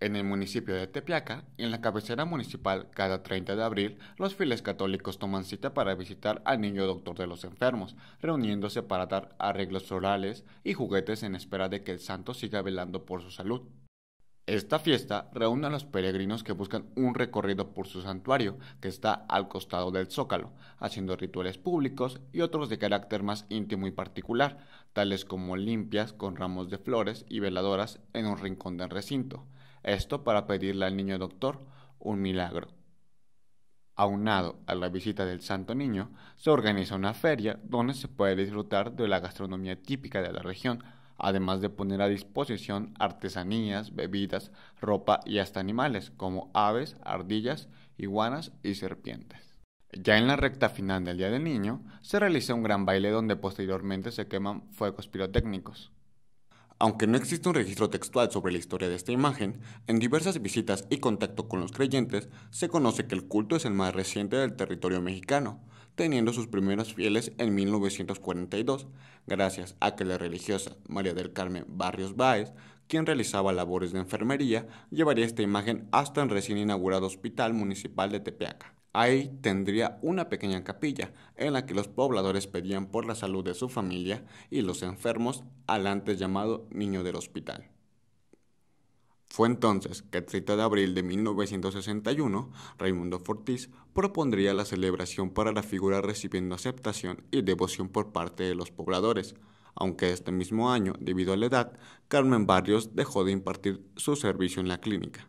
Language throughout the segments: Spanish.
En el municipio de Tepeaca, en la cabecera municipal, cada 30 de abril, los fieles católicos toman cita para visitar al niño doctor de los enfermos, reuniéndose para dar arreglos orales y juguetes en espera de que el santo siga velando por su salud. Esta fiesta reúne a los peregrinos que buscan un recorrido por su santuario, que está al costado del zócalo, haciendo rituales públicos y otros de carácter más íntimo y particular, tales como limpias con ramos de flores y veladoras en un rincón del recinto esto para pedirle al niño doctor un milagro. Aunado a la visita del Santo Niño, se organiza una feria donde se puede disfrutar de la gastronomía típica de la región, además de poner a disposición artesanías, bebidas, ropa y hasta animales como aves, ardillas, iguanas y serpientes. Ya en la recta final del Día del Niño, se realiza un gran baile donde posteriormente se queman fuegos pirotécnicos. Aunque no existe un registro textual sobre la historia de esta imagen, en diversas visitas y contacto con los creyentes se conoce que el culto es el más reciente del territorio mexicano, teniendo sus primeros fieles en 1942, gracias a que la religiosa María del Carmen Barrios Báez, quien realizaba labores de enfermería, llevaría esta imagen hasta el recién inaugurado Hospital Municipal de Tepeaca. Ahí tendría una pequeña capilla en la que los pobladores pedían por la salud de su familia y los enfermos al antes llamado niño del hospital. Fue entonces que el 30 de abril de 1961, Raimundo Fortís propondría la celebración para la figura recibiendo aceptación y devoción por parte de los pobladores, aunque este mismo año, debido a la edad, Carmen Barrios dejó de impartir su servicio en la clínica.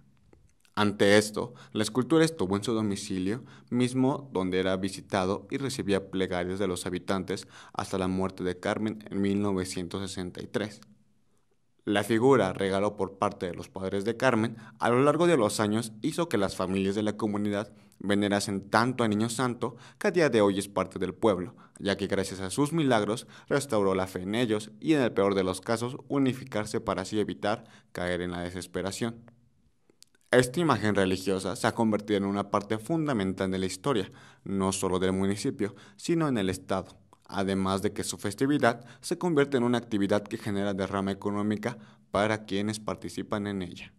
Ante esto, la escultura estuvo en su domicilio, mismo donde era visitado y recibía plegarias de los habitantes hasta la muerte de Carmen en 1963. La figura, regalo por parte de los padres de Carmen, a lo largo de los años hizo que las familias de la comunidad venerasen tanto a Niño Santo que a día de hoy es parte del pueblo, ya que gracias a sus milagros restauró la fe en ellos y en el peor de los casos unificarse para así evitar caer en la desesperación. Esta imagen religiosa se ha convertido en una parte fundamental de la historia, no solo del municipio, sino en el Estado, además de que su festividad se convierte en una actividad que genera derrama económica para quienes participan en ella.